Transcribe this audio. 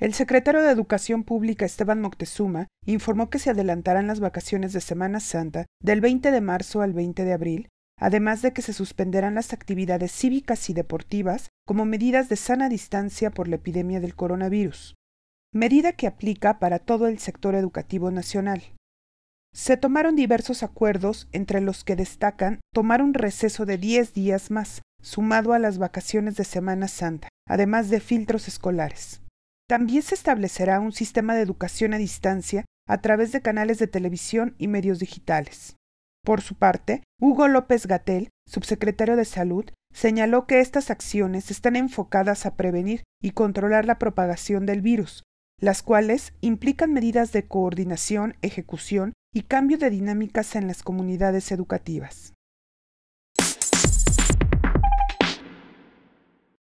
El secretario de Educación Pública Esteban Moctezuma informó que se adelantarán las vacaciones de Semana Santa del 20 de marzo al 20 de abril, además de que se suspenderán las actividades cívicas y deportivas como medidas de sana distancia por la epidemia del coronavirus, medida que aplica para todo el sector educativo nacional. Se tomaron diversos acuerdos, entre los que destacan tomar un receso de 10 días más, sumado a las vacaciones de Semana Santa, además de filtros escolares. También se establecerá un sistema de educación a distancia a través de canales de televisión y medios digitales. Por su parte, Hugo López Gatel, subsecretario de Salud, señaló que estas acciones están enfocadas a prevenir y controlar la propagación del virus, las cuales implican medidas de coordinación, ejecución y cambio de dinámicas en las comunidades educativas.